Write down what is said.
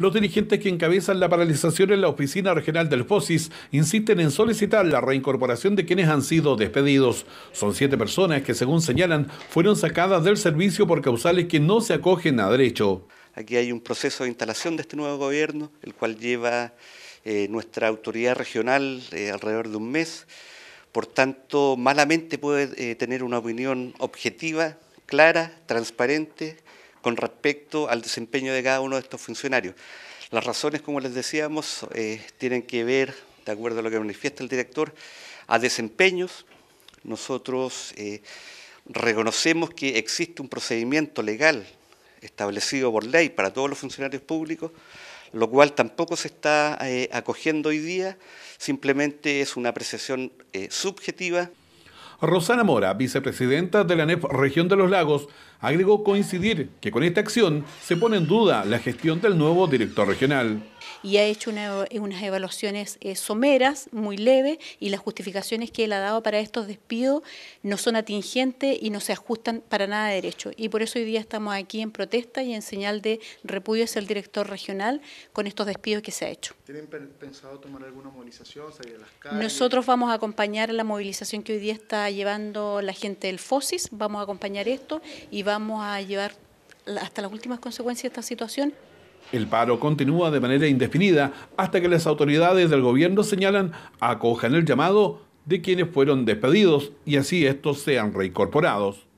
Los dirigentes que encabezan la paralización en la oficina regional del FOSIS insisten en solicitar la reincorporación de quienes han sido despedidos. Son siete personas que, según señalan, fueron sacadas del servicio por causales que no se acogen a derecho. Aquí hay un proceso de instalación de este nuevo gobierno, el cual lleva eh, nuestra autoridad regional eh, alrededor de un mes. Por tanto, malamente puede eh, tener una opinión objetiva, clara, transparente, con respecto al desempeño de cada uno de estos funcionarios. Las razones, como les decíamos, eh, tienen que ver, de acuerdo a lo que manifiesta el director, a desempeños. Nosotros eh, reconocemos que existe un procedimiento legal establecido por ley para todos los funcionarios públicos, lo cual tampoco se está eh, acogiendo hoy día, simplemente es una apreciación subjetiva. Rosana Mora, vicepresidenta de la NEF Región de los Lagos, agregó coincidir que con esta acción se pone en duda la gestión del nuevo director regional y ha hecho unas evaluaciones eh, someras, muy leves, y las justificaciones que él ha dado para estos despidos no son atingentes y no se ajustan para nada de derecho. Y por eso hoy día estamos aquí en protesta y en señal de repudio es el director regional con estos despidos que se ha hecho. ¿Tienen pensado tomar alguna movilización, las Nosotros vamos a acompañar la movilización que hoy día está llevando la gente del FOSIS, vamos a acompañar esto y vamos a llevar hasta las últimas consecuencias de esta situación el paro continúa de manera indefinida hasta que las autoridades del gobierno señalan acojan el llamado de quienes fueron despedidos y así estos sean reincorporados.